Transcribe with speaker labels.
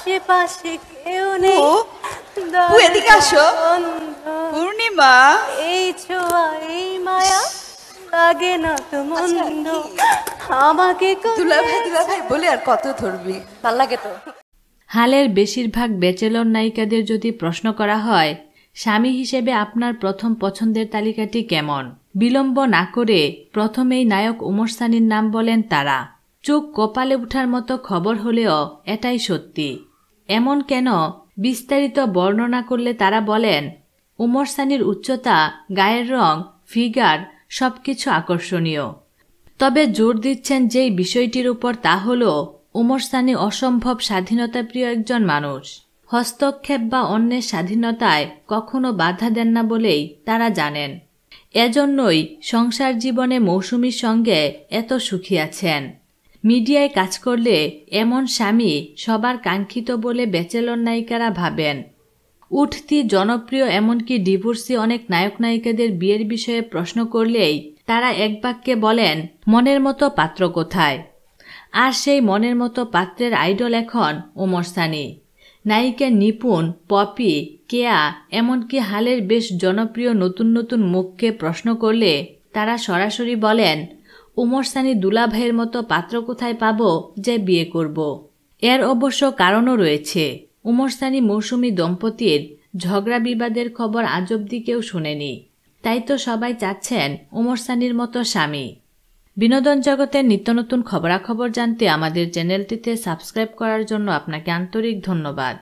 Speaker 1: আশেপাশে কেউ নেই ও এদিকে আসো পূর্ণিমা এই ছোঁয়া এই মায়া লাগে না তো আচ্ছা, মন্দ আমাকে দুলা ভাই দুলা ভাই বলে আর কত ধরবি ভাল লাগে তো হালের বেশিরভাগ বেচেলর নায়িকাদের যদি প্রশ্ন করা হয় স্বামী হিসেবে আপনার প্রথম পছন্দের তালিকাটি কেমন বিলম্ব না করে প্রথমেই নায়ক উমর সানির নাম বলেন তারা চোখ কপালে উঠার মতো খবর হলেও এটাই সত্যি এমন কেন বিস্তারিত বর্ণনা করলে তারা বলেন উমর সানির উচ্চতা গায়ের রং ফিগার সব কিছু আকর্ষণীয় তবে জোর দিচ্ছেন যেই বিষয়টির উপর তা হল উমর সানি অসম্ভব স্বাধীনতাপ্রিয় একজন মানুষ হস্তক্ষেপ বা অন্যের স্বাধীনতায় কখনো বাধা দেন না বলেই তারা জানেন এজন্যই সংসার জীবনে মৌসুমীর সঙ্গে এত সুখী আছেন মিডিয়ায় কাজ করলে এমন স্বামী সবার কাঙ্ক্ষিত বলে ব্যাচেলর নায়িকারা ভাবেন উঠতি জনপ্রিয় এমনকি ডিভোর্সি অনেক নায়ক নায়িকাদের বিয়ের বিষয়ে প্রশ্ন করলেই তারা এক বাক্যে বলেন মনের মতো পাত্র কোথায় আর সেই মনের মতো পাত্রের আইডল এখন ওমর সানি নায়িকা নিপুণ পপি কেয়া এমনকি হালের বেশ জনপ্রিয় নতুন নতুন মুখকে প্রশ্ন করলে তারা সরাসরি বলেন উমর সানি দুলাভাইয়ের মতো পাত্র কোথায় পাব যে বিয়ে করব এর অবশ্য কারণও রয়েছে উমর সানি মৌসুমি দম্পতির ঝগড়া বিবাদের খবর আজ অব্দি কেউ শোনেনি তাই তো সবাই চাচ্ছেন উমর সানির মতো স্বামী বিনোদন জগতের নিত্য নতুন খবরাখবর জানতে আমাদের চ্যানেলটিতে সাবস্ক্রাইব করার জন্য আপনাকে আন্তরিক ধন্যবাদ